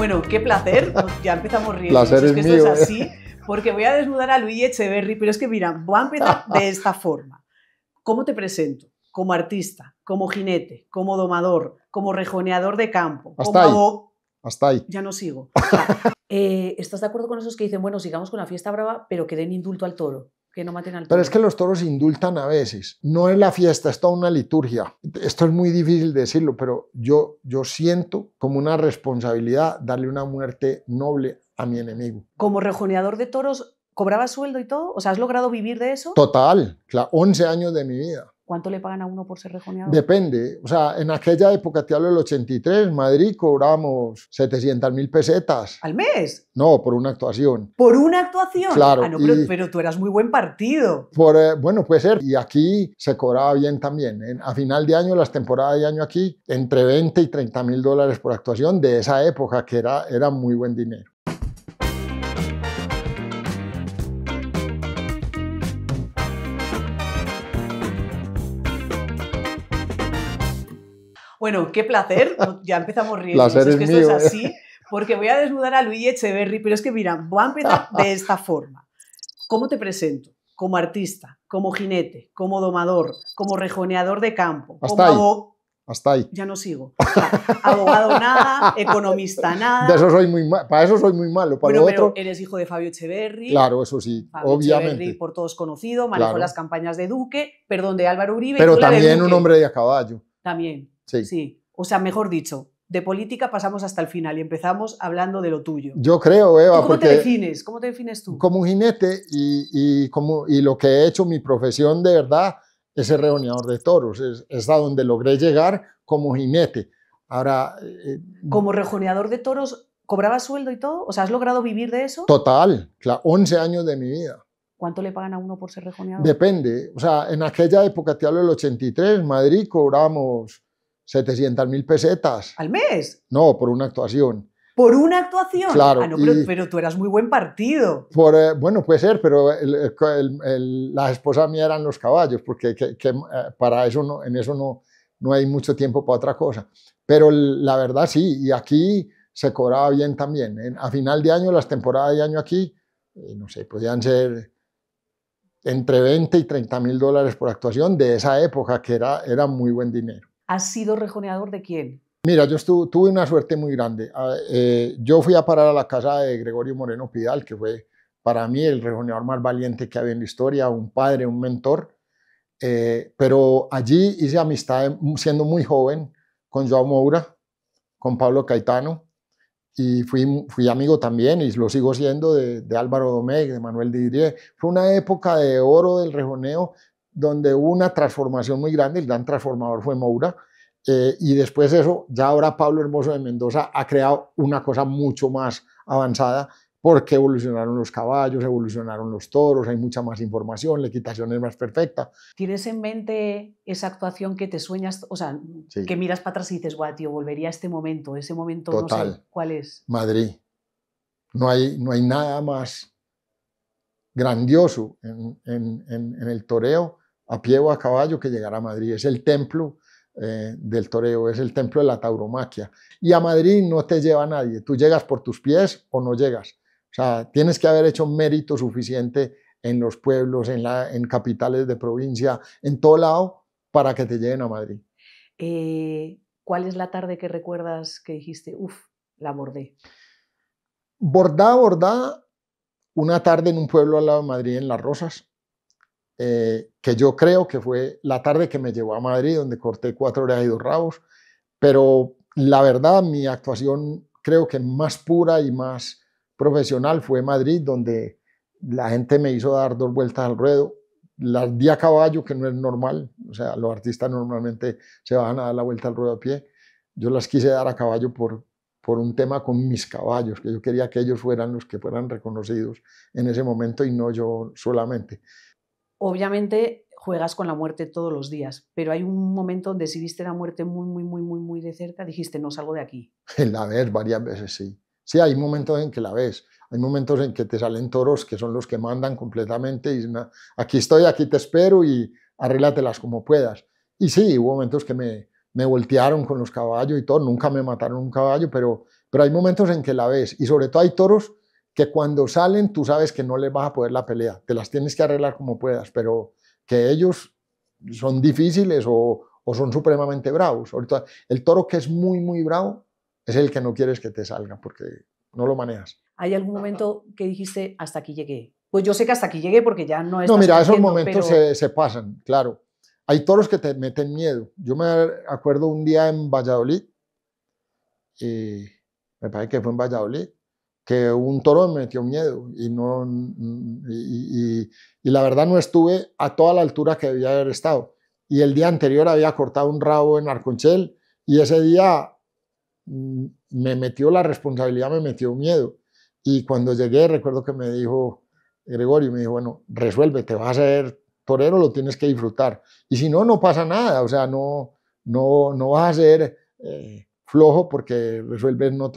Bueno, qué placer. Pues ya empezamos riendo. Placer ¿eh? porque voy a desnudar a Luis Echeverry, pero es que mira, voy a empezar de esta forma. ¿Cómo te presento? Como artista, como jinete, como domador, como rejoneador de campo, Hasta ahí. Hasta ahí. Ya no sigo. Eh, ¿Estás de acuerdo con esos que dicen, bueno, sigamos con la fiesta brava, pero que den indulto al toro? no maten Pero es que los toros indultan a veces. No es la fiesta, es toda una liturgia. Esto es muy difícil decirlo, pero yo, yo siento como una responsabilidad darle una muerte noble a mi enemigo. Como rejoneador de toros, cobraba sueldo y todo? O sea, ¿has logrado vivir de eso? Total, 11 años de mi vida. ¿Cuánto le pagan a uno por ser rejoneador? Depende. O sea, en aquella época, te hablo del 83, en Madrid cobramos 700 mil pesetas. ¿Al mes? No, por una actuación. ¿Por una actuación? Claro. Ah, pero, tú eras muy buen partido. Por, eh, bueno, puede ser. Y aquí se cobraba bien también. a final de año, las temporadas de año aquí, entre 20 y 30 mil dólares por actuación de esa época, que era, era muy buen dinero. Bueno, qué placer. Pues, ya empezamos riendo. Placer es, que esto es ¿eh? así, porque voy a desnudar a Luis Echeverry, pero es que mira, voy a empezar de esta forma. ¿Cómo te presento? Como artista, como jinete, como domador, como rejoneador de campo, Hasta como ahí. Hasta ahí. Ya no sigo. abogado nada, economista nada. eso soy muy para eso soy muy malo. Para pero eres hijo de Fabio Echeverri. Claro, eso sí, Fabio obviamente. Echeverri, por todos conocido, manejo las campañas de Duque, perdón, de Álvaro Uribe. Pero también un hombre de a caballo. También. Sí. O sea, mejor dicho, de política pasamos hasta el final y empezamos hablando de lo tuyo. Yo creo, Eva. ¿Cómo te defines? ¿Cómo te defines tú? Como un jinete y, como, y lo que he hecho, mi profesión de verdad, es el rejoneador de toros. Es, es donde logré llegar como jinete. Ahora. Eh, eh, como rejoneador de toros, cobraba sueldo y todo? O sea, ¿has logrado vivir de eso? Total, 11 años de mi vida. ¿Cuánto le pagan a uno por ser rejoneador? Depende. O sea, en aquella época, te hablo del 83, en Madrid cobramos. 700 mil pesetas. ¿Al mes? No, por una actuación. ¿Por una actuación? Claro. Ah, pero, tú eras muy buen partido. Por, eh, bueno, puede ser, pero las esposas mías eran los caballos, porque eh, para eso no, en eso no, no hay mucho tiempo para otra cosa. Pero la verdad sí, y aquí se cobraba bien también. a final de año, las temporadas de año aquí, eh, no sé, podían ser entre 20 y 30 mil dólares por actuación de esa época, que era, era muy buen dinero. ¿Has sido rejoneador de quién? Mira, yo tuve una suerte muy grande. Ah, eh, yo fui a parar a la casa de Gregorio Moreno Pidal, que fue para mí el rejoneador más valiente que había en la historia, un padre, un mentor. Eh, pero allí hice amistad mm, siendo muy joven con Joao Moura, con Pablo Caetano, y fui, fui amigo también, y lo sigo siendo, de, Álvaro Domecq, de Manuel Didier. Fue una época de oro del rejoneo donde hubo una transformación muy grande, el gran transformador fue Moura, eh, y después de eso, ya ahora Pablo Hermoso de Mendoza ha creado una cosa mucho más avanzada porque evolucionaron los caballos, evolucionaron los toros, hay mucha más información, la equitación es más perfecta. ¿Tienes en mente esa actuación que te sueñas, o sea, que miras para atrás y dices, guau, tío, volvería a este momento, ese momento, no sé cuál es? Madrid. No hay, no hay nada más grandioso en el toreo a pie o a caballo que llegar a Madrid. Es el templo eh, del toreo, es el templo de la tauromaquia. Y a Madrid no te lleva nadie. Tú llegas por tus pies o no llegas. O sea, tienes que haber hecho mérito suficiente en los pueblos, en, la, en capitales de provincia, en todo lado, para que te lleguen a Madrid. Eh, ¿Cuál es la tarde que recuerdas que dijiste, uff, la bordé? Bordá, bordá, una tarde en un pueblo al lado de Madrid, en Las Rosas, eh, que yo creo que fue la tarde que me llevó a Madrid, donde corté cuatro horas y dos rabos, pero la verdad mi actuación creo que más pura y más profesional fue Madrid, donde la gente me hizo dar dos vueltas al ruedo, las di a caballo, que no es normal, o sea, los artistas normalmente se van a dar la vuelta al ruedo a pie, yo las quise dar a caballo por un tema con mis caballos, que yo quería que ellos fueran los que fueran reconocidos en ese momento y no yo solamente. Obviamente juegas con la muerte todos los días, pero hay un momento donde si viste la muerte muy, muy, muy, muy, muy de cerca, dijiste, no salgo de aquí. La ves varias veces, sí. Sí, hay momentos en que la ves. Hay momentos en que te salen toros que son los que mandan completamente y ah, aquí estoy, aquí te espero y arréglatelas como puedas. Y sí, hubo momentos que me, me voltearon con los caballos y todo. Nunca me mataron un caballo, pero, pero hay momentos en que la ves. Y sobre todo hay toros que cuando salen tú sabes que no les vas a poder la pelea, te las tienes que arreglar como puedas, pero que ellos son difíciles o, o son supremamente bravos. Ahorita, el toro que es muy, muy bravo es el que no quieres que te salga porque no lo manejas. ¿Hay algún momento que dijiste hasta aquí llegué? Pues yo sé que hasta aquí llegué porque ya no es... No, mira, esos momentos se, se pasan, claro. Hay toros que te meten miedo. Yo me acuerdo un día en Valladolid, y eh, me parece que fue en Valladolid, que un toro me metió miedo y, no, y, la verdad no estuve a toda la altura que debía haber estado. Y el día anterior había cortado un rabo en Arconchel y ese día mm, me metió la responsabilidad, me metió miedo. Y cuando llegué recuerdo que me dijo Gregorio, me dijo, bueno, resuelve, te vas a ser torero, lo tienes que disfrutar. Y si no, no pasa nada, o sea, no, no, no vas a ser eh, flojo porque resuelves no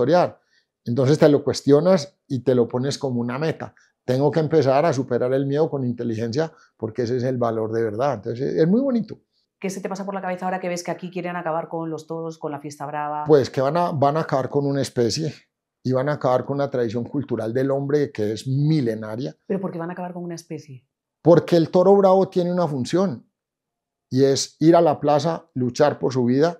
entonces te lo cuestionas y te lo pones como una meta. Tengo que empezar a superar el miedo con inteligencia porque ese es el valor de verdad. Entonces es muy bonito. ¿Qué se te pasa por la cabeza ahora que ves que aquí quieren acabar con los toros, con la fiesta brava? Pues que van a, van a acabar con una especie y van a acabar con una tradición cultural del hombre que es milenaria. ¿Pero por qué van a acabar con una especie? Porque el toro bravo tiene una función y es ir a la plaza, luchar por su vida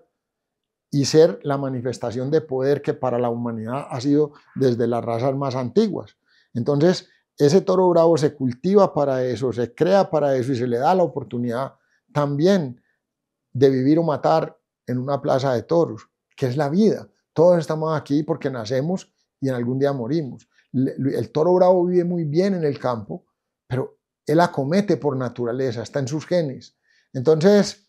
y ser la manifestación de poder que para la humanidad ha sido desde las razas más antiguas. Entonces, ese toro bravo se cultiva para eso, se crea para eso y se le da la oportunidad también de vivir o matar en una plaza de toros, que es la vida. Todos estamos aquí porque nacemos y en algún día morimos. El toro bravo vive muy bien en el campo, pero él acomete por naturaleza, está en sus genes. Entonces,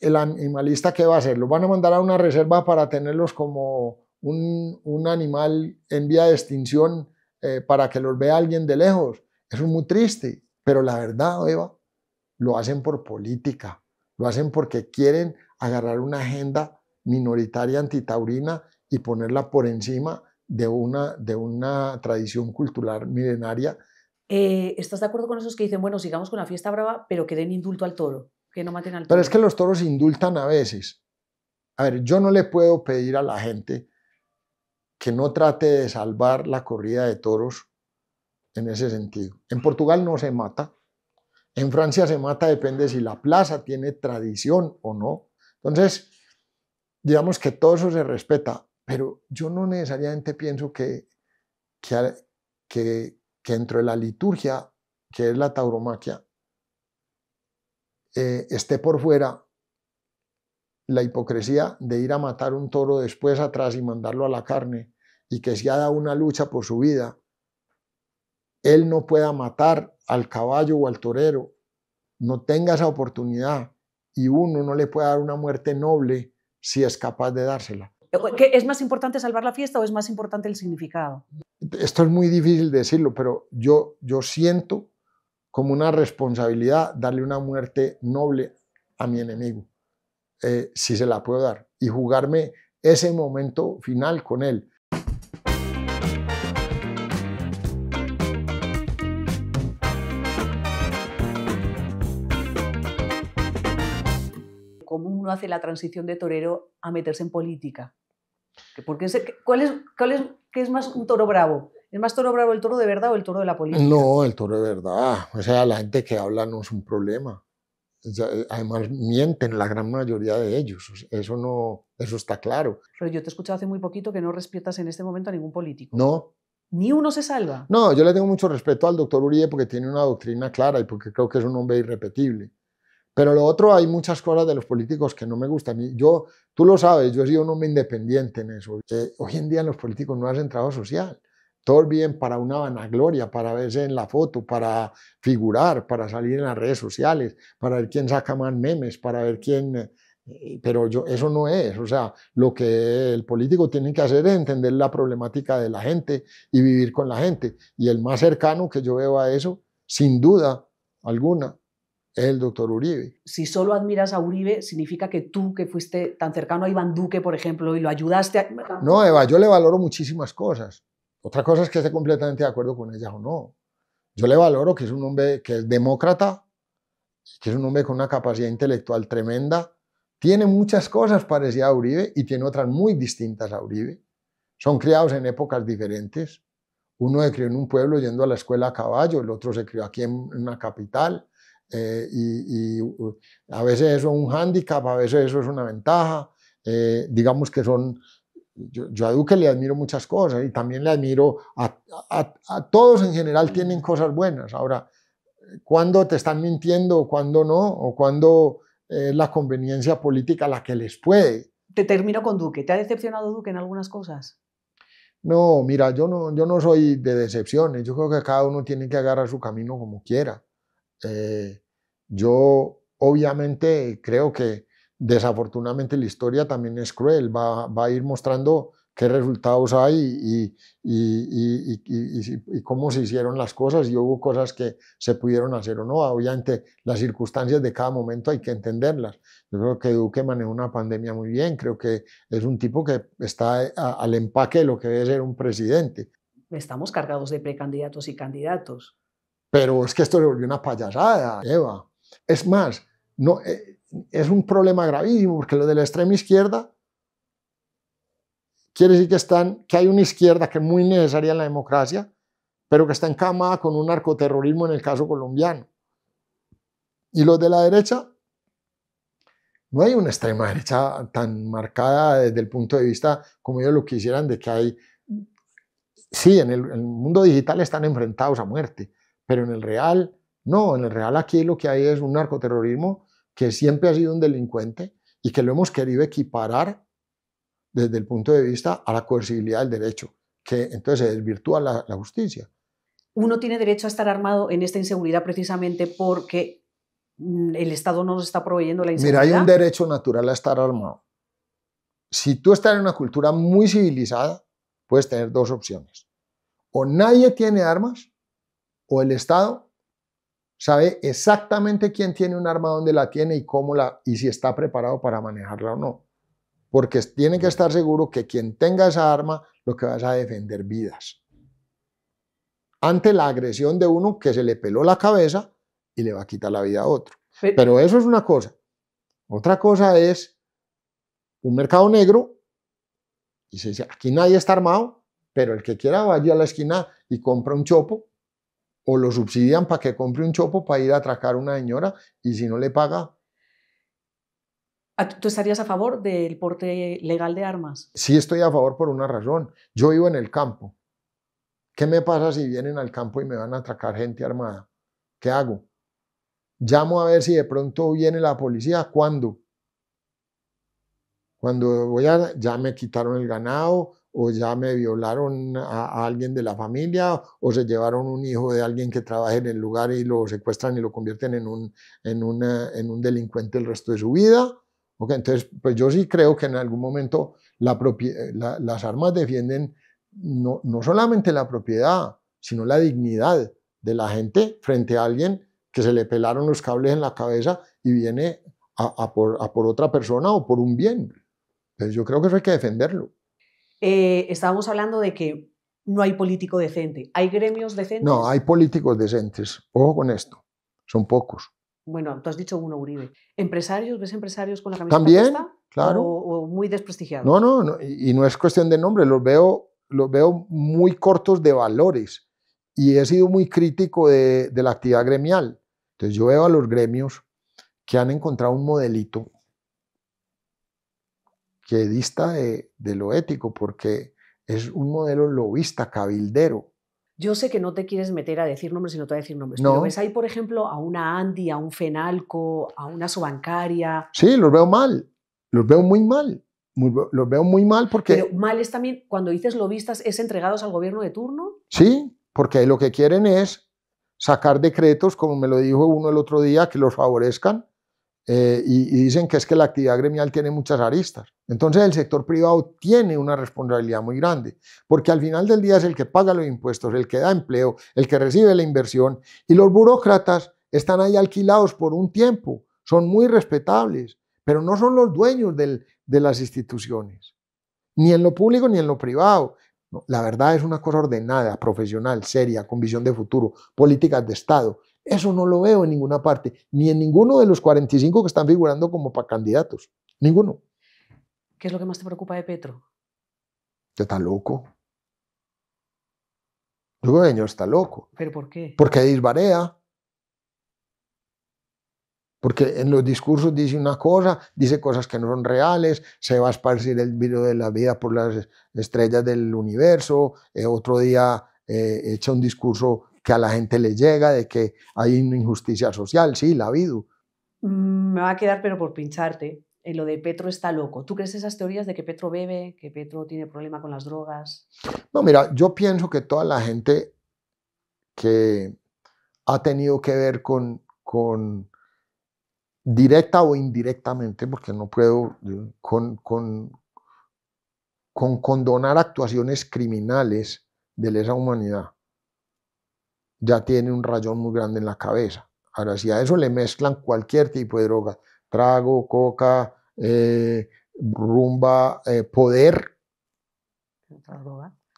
el animalista qué va a hacer? ¿Los van a mandar a una reserva para tenerlos como un, animal en vía de extinción eh, para que los vea alguien de lejos? es muy triste, pero la verdad, Eva, lo hacen por política, lo hacen porque quieren agarrar una agenda minoritaria antitaurina y ponerla por encima de una, de una tradición cultural milenaria. Eh, ¿Estás de acuerdo con esos que dicen, bueno, sigamos con la fiesta brava, pero que den indulto al toro? Pero es que los toros indultan a veces. A ver, yo no le puedo pedir a la gente que no trate de salvar la corrida de toros en ese sentido. En Portugal no se mata. En Francia se mata, depende si la plaza tiene tradición o no. Entonces, digamos que todo eso se respeta, pero yo no necesariamente pienso que, que, que, que dentro de la liturgia, que es la tauromaquia, eh, esté por fuera la hipocresía de ir a matar un toro después atrás y mandarlo a la carne y que si ha dado una lucha por su vida, él no pueda matar al caballo o al torero, no tenga esa oportunidad y uno no le pueda dar una muerte noble si es capaz de dársela. ¿Es más importante salvar la fiesta o es más importante el significado? Esto es muy difícil decirlo, pero yo, yo siento como una responsabilidad darle una muerte noble a mi enemigo, eh, si se la puedo dar, y jugarme ese momento final con él. ¿Cómo uno hace la transición de torero a meterse en política? ¿cuál, es, ¿Qué es más un toro bravo? ¿El más toro bravo el toro de verdad o el toro de la política? No, el toro de verdad. O sea, la gente que habla no es un problema. Eh, además, mienten la gran mayoría de ellos. Eso, no, eso está claro. Pero yo te he escuchado hace muy poquito que no respetas en este momento a ningún político. No, ni uno se salva. No, yo le tengo mucho respeto al doctor Uribe porque tiene una doctrina clara y porque creo que es un hombre irrepetible. Pero lo otro, hay muchas cosas de los políticos que no me gustan. Mí, yo, tú lo sabes, yo he sido un hombre independiente en eso. Eh, hoy en día los políticos no hacen trabajo social. Todo bien para una vanagloria, para verse en la foto, para figurar, para salir en las redes sociales, para ver quién saca más memes, para ver quién... Eh, eh, pero yo, eso no es, o sea, lo que el político tiene que hacer es entender la problemática de la gente y vivir con la gente. Y el más cercano que yo veo a eso, sin duda alguna, es el doctor Uribe. Si solo admiras a Uribe, significa que tú, que fuiste tan cercano a Iván Duque, por ejemplo, y lo ayudaste No, Eva, yo le valoro muchísimas cosas. Otra cosa es que esté completamente de acuerdo con ella o no. Yo le valoro que es un hombre que es demócrata, que es un hombre con una capacidad intelectual tremenda. Tiene muchas cosas parecidas a Uribe y tiene otras muy distintas a Uribe. Son criados en épocas diferentes. Uno se crió en un pueblo yendo a la escuela a caballo, el otro se crió aquí en una capital. Eh, y, a veces eso es un hándicap, a veces eso es una ventaja. Eh, digamos que son yo, yo, a Duque le admiro muchas cosas y también le admiro a, todos en general tienen cosas buenas. Ahora, cuando te están mintiendo o cuando no, o cuando es eh, la conveniencia política la que les puede. Te termino con Duque. ¿Te ha decepcionado Duque en algunas cosas? No, mira, yo no, yo no soy de decepciones. Yo creo que cada uno tiene que agarrar su camino como quiera. Eh, yo obviamente creo que desafortunadamente la historia también es cruel, va, va a ir mostrando qué resultados hay y, cómo se hicieron las cosas y hubo cosas que se pudieron hacer o no. Obviamente las circunstancias de cada momento hay que entenderlas. Yo creo que Duque manejó una pandemia muy bien, creo que es un tipo que está eh, al empaque de lo que debe ser un presidente. Estamos cargados de precandidatos y candidatos. Pero es que esto se volvió una payasada, Eva. Es más, no, eh, es un problema gravísimo, porque lo de la extrema izquierda quiere decir que, están, que hay una izquierda que es muy necesaria en la democracia, pero que está en cama con un narcoterrorismo en el caso colombiano. Y los de la derecha, no hay una extrema derecha tan marcada desde el punto de vista como ellos lo quisieran, de que hay, sí, en el mundo digital están enfrentados a muerte, pero en el real, no, en el real aquí lo que hay es un narcoterrorismo que siempre ha sido un delincuente y que lo hemos querido equiparar desde el punto de vista a la coercibilidad del derecho, que entonces se desvirtúa la, la justicia. Uno tiene derecho a estar armado en esta inseguridad precisamente porque mm, el Estado no nos está proveyendo la inseguridad. Mira, hay un derecho natural a estar armado. Si tú estás en una cultura muy civilizada, puedes tener dos opciones. O nadie tiene armas, o el Estado sabe exactamente quién tiene un arma, dónde la tiene y cómo la y si está preparado para manejarla o no. Porque tiene que estar seguro que quien tenga esa arma lo que va a defender vidas. Ante la agresión de uno que se le peló la cabeza y le va a quitar la vida a otro. Pero eso es una cosa. Otra cosa es un mercado negro y se dice, aquí nadie está armado, pero el que quiera vaya a la esquina y compra un chopo o lo subsidian para que compre un chopo para ir a atracar a una señora y si no le paga. Ah, ¿Tú estarías a favor del porte legal de armas? Sí, estoy a favor por una razón. Yo vivo en el campo. ¿Qué me pasa si vienen al campo y me van a atracar gente armada? ¿Qué hago? Llamo a ver si de pronto viene la policía. ¿Cuándo? Cuando voy a... Ya me quitaron el ganado, o ya me violaron a, alguien de la familia, o se llevaron un hijo de alguien que trabaja en el lugar y lo secuestran y lo convierten en un, en en un delincuente el resto de su vida. Okay, entonces, pues yo sí creo que en algún momento la las armas defienden no, solamente la propiedad, sino la dignidad de la gente frente a alguien que se le pelaron los cables en la cabeza y viene a, por, a por otra persona o por un bien. Pues yo creo que eso hay que defenderlo. Eh, estábamos hablando de que no hay político decente. ¿Hay gremios decentes? No, hay políticos decentes. Ojo con esto. Son pocos. Bueno, tú has dicho uno, Uribe. ¿Empresarios? ¿Ves empresarios con la camiseta También, claro. O, muy desprestigiados? No, no, y no es cuestión de nombre. Los veo, los veo muy cortos de valores. Y he sido muy crítico de, de la actividad gremial. Entonces yo veo a los gremios que han encontrado un modelito que dista eh, de, lo ético, porque es un modelo lobista, cabildero. Yo sé que no te quieres meter a decir nombres, sino te voy a decir nombres. No. Pero ves ahí, por ejemplo, a una Andy, a un Fenalco, a una Subancaria? Sí, los veo mal. Los veo muy mal. Muy, los veo muy mal porque. Pero mal es también, cuando dices lobistas, ¿es entregados al gobierno de turno? Sí, porque lo que quieren es sacar decretos, como me lo dijo uno el otro día, que los favorezcan eh, y, dicen que es que la actividad gremial tiene muchas aristas. Entonces el sector privado tiene una responsabilidad muy grande, porque al final del día es el que paga los impuestos, el que da empleo, el que recibe la inversión, y los burócratas están ahí alquilados por un tiempo, son muy respetables, pero no son los dueños de las instituciones, ni en lo público ni en lo privado. la verdad es una cosa ordenada, profesional, seria, con visión de futuro, políticas de Estado, eso no lo veo en ninguna parte, ni en ninguno de los 45 que están figurando como para candidatos. Ninguno. ¿Qué es lo que más te preocupa de Petro? Que está loco. Yo creo que el señor está loco. ¿Pero por qué? Porque disbarea. Porque en los discursos dice una cosa, dice cosas que no son reales, se va a esparcir el virus de la vida por las estrellas del universo, eh, otro día eh, echa un discurso que a la gente le llega, de que hay una injusticia social, sí, la ha habido. Mm, me va a quedar, pero por pincharte, en eh, lo de Petro está loco. ¿Tú crees esas teorías de que Petro bebe, que Petro tiene problema con las drogas? No, mira, yo pienso que toda la gente que ha tenido que ver con, con directa o indirectamente, porque no puedo, con, con, con condonar actuaciones criminales de lesa humanidad ya tiene un rayón muy grande en la cabeza. Ahora, si a eso le mezclan cualquier tipo de droga, trago, coca, eh, rumba, eh, poder,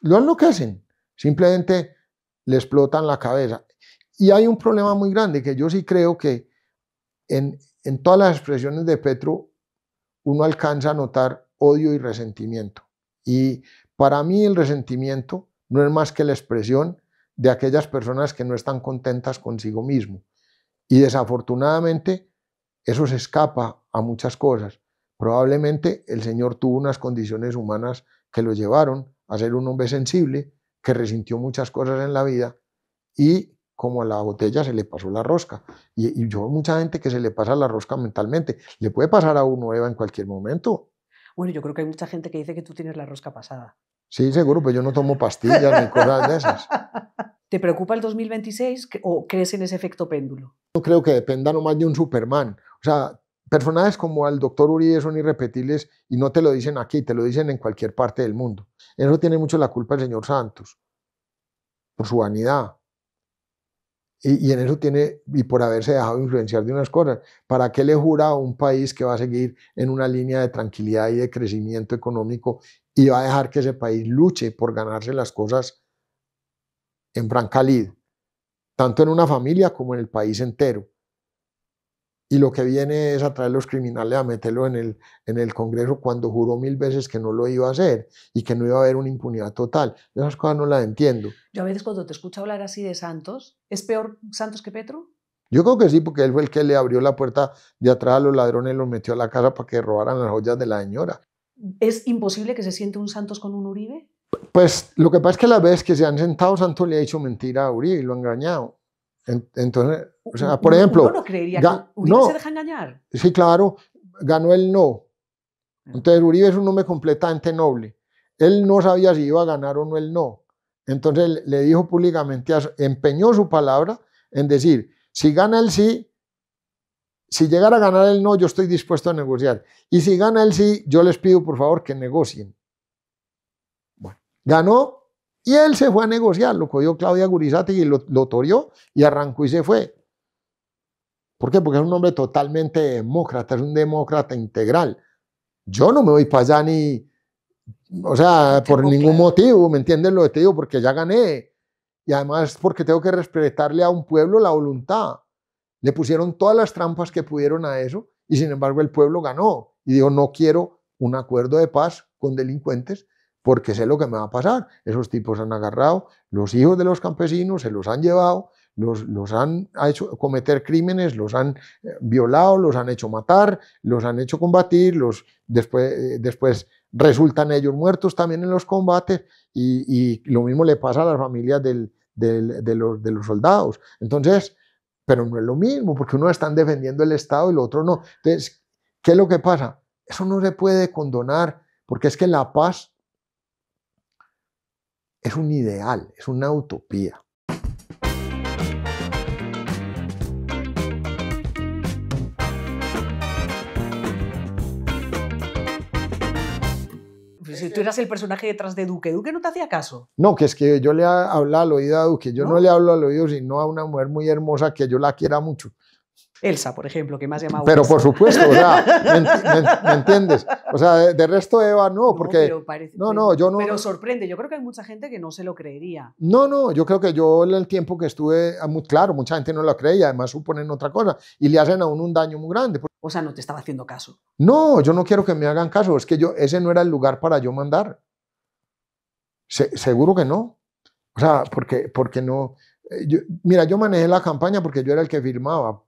lo enloquecen. Simplemente le explotan la cabeza. Y hay un problema muy grande que yo sí creo que en, en todas las expresiones de Petro uno alcanza a notar odio y resentimiento. Y para mí el resentimiento no es más que la expresión de aquellas personas que no están contentas consigo mismo. Y desafortunadamente eso se escapa a muchas cosas. Probablemente el Señor tuvo unas condiciones humanas que lo llevaron a ser un hombre sensible, que resintió muchas cosas en la vida y como a la botella se le pasó la rosca. Y, yo mucha gente que se le pasa la rosca mentalmente. Le puede pasar a uno, Eva, en cualquier momento. Bueno, yo creo que hay mucha gente que dice que tú tienes la rosca pasada. Sí, seguro, pero pues yo no tomo pastillas ni cosas de esas. ¿Te preocupa el 2026 o crees en ese efecto péndulo? No creo que dependa nomás de un Superman. O sea, personajes como el doctor Uribe son irrepetibles y no te lo dicen aquí, te lo dicen en cualquier parte del mundo. eso tiene mucho la culpa el señor Santos, por su vanidad. Y, y, en eso tiene, y por haberse dejado influenciar de unas cosas. ¿Para qué le jura a un país que va a seguir en una línea de tranquilidad y de crecimiento económico y va a dejar que ese país luche por ganarse las cosas en Brancalid, tanto en una familia como en el país entero. Y lo que viene es a traer los criminales a meterlo en el, en el Congreso cuando juró mil veces que no lo iba a hacer y que no iba a haber una impunidad total. Esas cosas no las entiendo. Yo a veces cuando te escucho hablar así de Santos, ¿es peor Santos que Petro? Yo creo que sí, porque él fue el que le abrió la puerta de atrás a los ladrones, y los metió a la casa para que robaran las joyas de la señora. ¿Es imposible que se siente un Santos con un Uribe? Pues lo que pasa es que la vez que se han sentado, Santos le ha hecho mentira a Uribe y lo ha engañado. Entonces, por ejemplo... Uribe no, se deja engañar. Sí, claro, ganó el no. Ah. Entonces Uribe es un hombre completamente noble. Él no sabía si iba a ganar o no el no. Entonces le dijo públicamente, empeñó su palabra en decir, si gana el sí, si llegara a ganar el no, yo estoy dispuesto a negociar. Y si gana él sí, yo les pido por favor que negocien. Bueno, ganó y él se fue a negociar. Lo cogió Claudia Gurizate y lo, torió y arrancó y se fue. ¿Por qué? Porque es un hombre totalmente demócrata, es un demócrata integral. Yo no me voy para allá ni, o sea, por ningún motivo, ¿me entiendes lo que te digo? Porque ya gané. Y además porque tengo que respetarle a un pueblo la voluntad. Le pusieron todas las trampas que pudieron a eso y sin embargo el pueblo ganó y dijo, no quiero un acuerdo de paz con delincuentes porque sé lo que me va a pasar. Esos tipos han agarrado los hijos de los campesinos, se los han llevado, los, los han hecho cometer crímenes, los han eh, violado, los han hecho matar, los han hecho combatir, los, después, eh, después resultan ellos muertos también en los combates y, lo mismo le pasa a las familias de, los, de los soldados. Entonces, pero no es lo mismo, porque uno están defendiendo el Estado y el otro no. Entonces, ¿qué es lo que pasa? Eso no se puede condonar, porque es que la paz es un ideal, es una utopía. tú eras el personaje detrás de Duque. ¿Duque no te hacía caso? No, que es que yo le hablaba al oído a Duque. Yo ¿No? le hablo al oído sino a una mujer muy hermosa que yo la quiera mucho. Elsa, por ejemplo, que más llamado. Pero por supuesto, o sea, ¿me, entiendes? O sea, de, resto Eva no, porque... No, pero parece, no, yo no... Pero sorprende, yo creo que hay mucha gente que no se lo creería. No, no, yo creo que yo en el tiempo que estuve, claro, mucha gente no lo creía, además suponen otra cosa, y le hacen aún un daño muy grande. O sea, no te estaba haciendo caso. No, yo no quiero que me hagan caso, es que yo, ese no era el lugar para yo mandar. seguro que no. O sea, porque, porque no... Eh, mira, yo manejé la campaña porque yo era el que firmaba,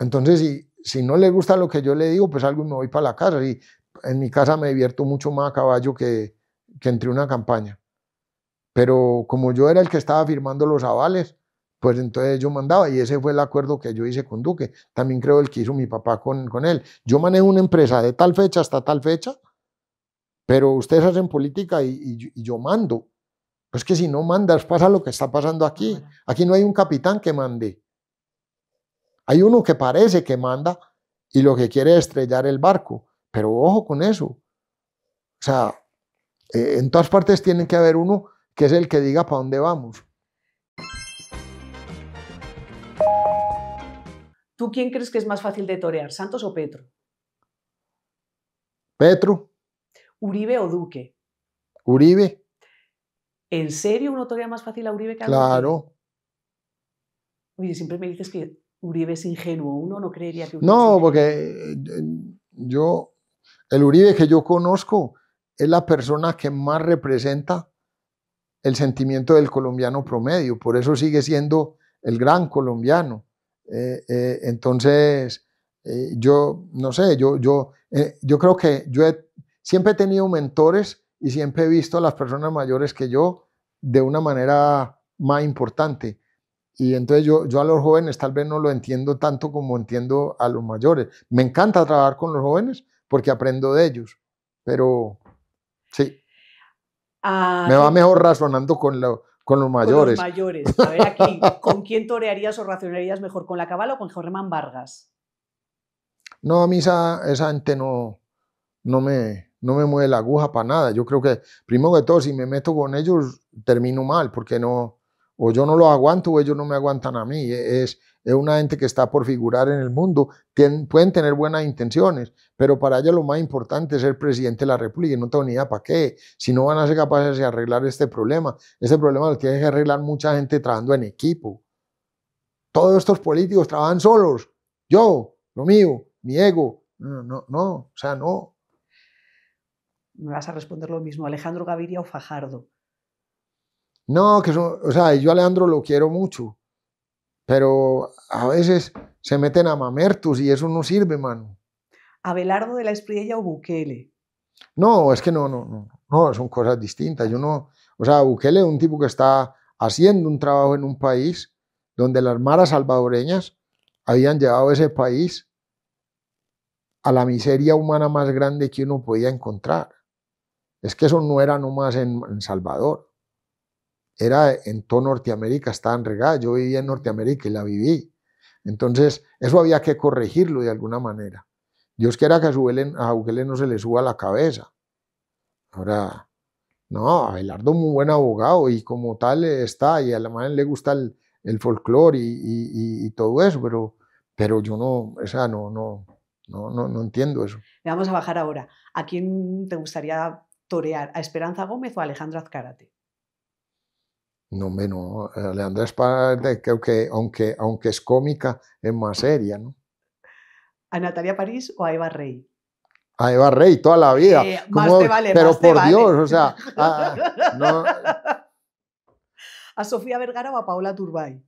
entonces, si, si no le gusta lo que yo le digo, pues algo me voy para la casa. Y en mi casa me divierto mucho más a caballo que, entre una campaña. Pero como yo era el que estaba firmando los avales, pues entonces yo mandaba y ese fue el acuerdo que yo hice con Duque. También creo el que hizo mi papá con, él. Yo manejo una empresa de tal fecha hasta tal fecha, pero ustedes hacen política y, yo mando. Pues que si no mandas, pasa lo que está pasando aquí. Aquí no hay un capitán que mande. Hay uno que parece que manda y lo que quiere es estrellar el barco, pero ojo con eso. O sea, eh, en todas partes tiene que haber uno que es el que diga para dónde vamos. ¿Tú quién crees que es más fácil de torear, Santos o Petro? Petro. ¿Uribe o Duque? Uribe. ¿En serio uno torea más fácil a Uribe que a Duque? Claro. Oye, siempre me dices que Uribe es ingenuo, uno no creería que... Uribe no, porque eh, eh, yo, el Uribe que yo conozco es la persona que más representa el sentimiento del colombiano promedio, por eso sigue siendo el gran colombiano. Eh, entonces, yo, no sé, yo, yo, yo creo que yo siempre he tenido mentores y siempre he visto a las personas mayores que yo de una manera más importante. Y entonces yo, yo a los jóvenes tal vez no lo entiendo tanto como entiendo a los mayores. Me encanta trabajar con los jóvenes porque aprendo de ellos, pero sí. Ah, me va mejor razonando con, con los mayores. Con los mayores. A ver ¿con quién torearías o razonarías mejor? ¿Con la cabala o con Germán Vargas? No, a mí esa, esa gente no, no, me, no me mueve la aguja para nada. Yo creo que, primero que todo, si me meto con ellos, termino mal, porque no o yo no lo aguanto o ellos no me aguantan a mí. E, es, una gente que está por figurar en el mundo. pueden tener buenas intenciones, pero para ellos lo más importante es ser presidente de la República. Y no tengo ni idea para qué. Si no van a ser capaces de arreglar este problema, este problema lo tiene que arreglar mucha gente trabajando en equipo. Todos estos políticos trabajan solos. Yo, lo mío, mi ego. No, no, no, o sea, no. Me vas a responder lo mismo, Alejandro Gaviria o Fajardo. No, que son, o sea, yo a Alejandro lo quiero mucho, pero a veces se meten a mamertos y eso no sirve, mano. ¿Abelardo de la Espriella o Bukele? No, es que no, no, no, no, son cosas distintas. Yo no, o sea, Bukele es un tipo que está haciendo un trabajo en un país donde las maras salvadoreñas habían llevado ese país a la miseria humana más grande que uno podía encontrar. Es que eso no era nomás en Salvador era en todo Norteamérica, está en Yo vivía en Norteamérica y la viví. Entonces, eso había que corregirlo de alguna manera. Dios quiera que a, su a Bukele no se le suba la cabeza. Ahora, no, Abelardo es un buen abogado y como tal está, y a la madre le gusta el, folclore y, todo eso, pero, pero yo no, o no, no, no, no, entiendo eso. Vamos a bajar ahora. ¿A quién te gustaría torear? ¿A Esperanza Gómez o a Alejandro Azcárate? No, menos. no. Eh, Leandra creo que, aunque, aunque es cómica, es más seria, ¿no? ¿A Natalia París o a Eva Rey? A Eva Rey toda la vida. Eh, más te vale, pero por Dios, o sea. A, Sofía Vergara o a Paula Turbay?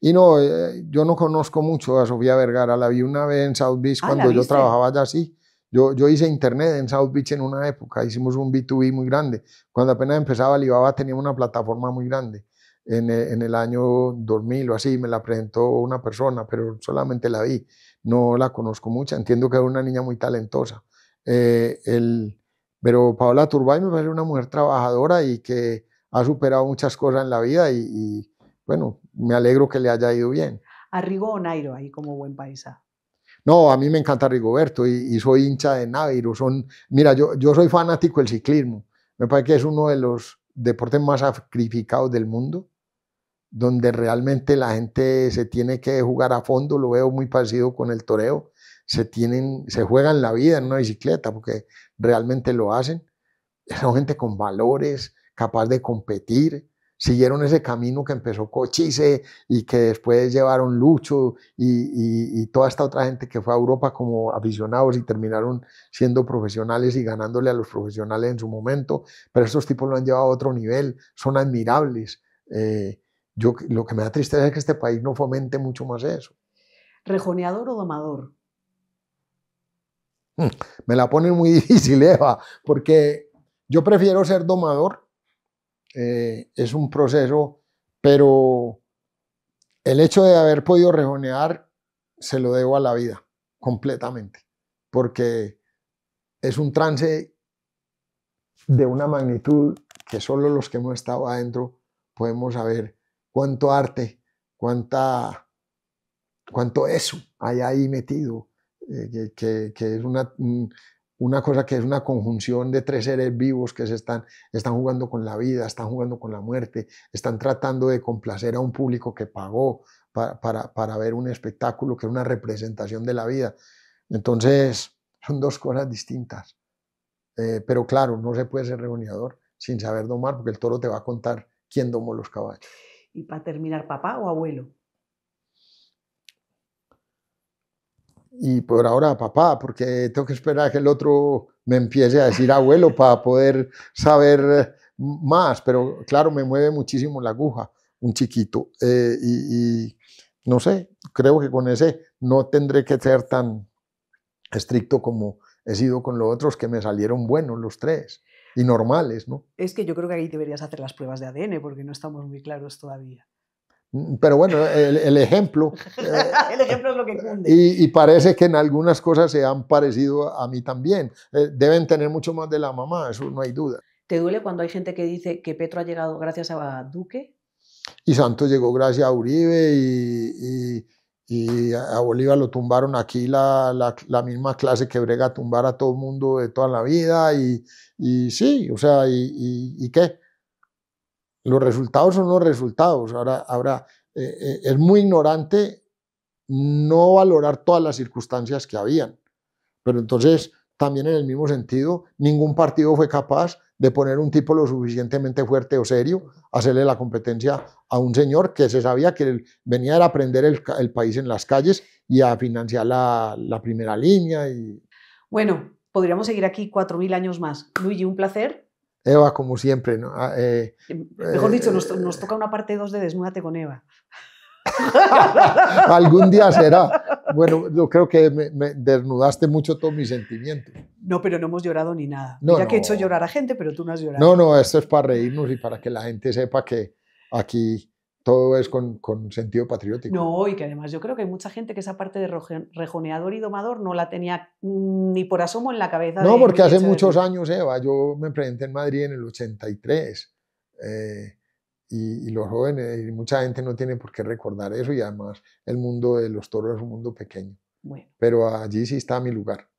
Y no, eh, yo no conozco mucho a Sofía Vergara. La vi una vez en South Beach ah, cuando yo trabajaba allá, así. Yo, hice internet en South Beach en una época, hicimos un B2B muy grande. Cuando apenas empezaba Libaba tenía una plataforma muy grande. En, e, el año 2000 o así me la presentó una persona, pero solamente la vi, no la conozco mucho, Entiendo que era una niña muy talentosa. Eh, pero Paola Turbay me parece una mujer trabajadora y que ha superado muchas cosas en la vida y, bueno, me alegro que le haya ido bien. Arrigo Nairo ahí como buen paisa. No, a mí me encanta Rigoberto y, soy hincha de Nairo. Son, mira, yo, yo soy fanático del ciclismo. Me parece que es uno de los deportes más sacrificados del mundo, donde realmente la gente se tiene que jugar a fondo. Lo veo muy parecido con el toreo. Se, tienen, se juegan la vida en una bicicleta porque realmente lo hacen. Son gente con valores, capaz de competir, siguieron ese camino que empezó Cochise y que después llevaron Lucho y, toda esta otra gente que fue a Europa como aficionados y terminaron siendo profesionales y ganándole a los profesionales en su momento, pero estos tipos lo han llevado a otro nivel, son admirables. Eh, yo, lo que me da tristeza es que este país no fomente mucho más eso. ¿Rejoneador o domador? Mm, me la ponen muy difícil, Eva, porque yo prefiero ser domador eh, es un proceso, pero el hecho de haber podido rejonear se lo debo a la vida completamente, porque es un trance de una magnitud que solo los que hemos estado adentro podemos saber cuánto arte, cuánta, cuánto eso hay ahí metido, eh, que, es una, una cosa que es una conjunción de tres seres vivos que se están, están jugando con la vida, están jugando con la muerte, están tratando de complacer a un público que pagó para, ver un espectáculo que es una representación de la vida. Entonces, son dos cosas distintas. Eh, pero claro, no se puede ser reunidor sin saber domar, porque el toro te va a contar quién domó los caballos. Y para terminar, papá o abuelo. y por ahora papá, porque tengo que esperar a que el otro me empiece a decir abuelo para poder saber más, pero claro, me mueve muchísimo la aguja, un chiquito. Eh, y, y, no sé, creo que con ese no tendré que ser tan estricto como he sido con los otros, que me salieron buenos los tres y normales, ¿no? Es que yo creo que ahí deberías hacer las pruebas de ADN porque no estamos muy claros todavía. Mm, pero bueno, el, ejemplo. Eh, el ejemplo es lo que Y, parece que en algunas cosas se han parecido a mí también. Eh, deben tener mucho más de la mamá, eso no hay duda. ¿Te duele cuando hay gente que dice que Petro ha llegado gracias a Duque? Y Santos llegó gracias a Uribe y, a Bolívar lo tumbaron aquí la, misma clase que brega a tumbar a todo el mundo de toda la vida. Y, y sí, o sea, ¿y, qué? Los resultados son los resultados. Ahora, eh, eh, es muy ignorante no valorar todas las circunstancias que habían. Pero entonces, también en el mismo sentido, ningún partido fue capaz de poner un tipo lo suficientemente fuerte o serio, hacerle la competencia a un señor que se sabía que venía a aprender el, país en las calles y a financiar la, primera línea. Bueno, podríamos seguir aquí cuatro mil años más. Luigi, un placer. Eva, como siempre. Ah, eh, mejor dicho, nos, eh, toca una parte 2 de Desnúdate con Eva. Algún día será. Bueno, yo creo que me, desnudaste mucho todos mis sentimientos. No, pero no hemos llorado ni nada. ya que he hecho llorar a gente, pero tú no has llorado. No, no, esto es para reírnos y para que la gente sepa que aquí todo es con, con, sentido patriótico. No, y que además yo creo que hay mucha gente que esa parte de rejoneador y domador no la tenía mm, ni por asomo en la cabeza. No, porque hace muchos años, Eva, yo me presenté en Madrid en el 83. Eh, y, y, los jóvenes, y mucha gente no tiene por qué recordar eso, y además el mundo de los toros es un mundo pequeño. Bueno. Pero allí sí está mi lugar.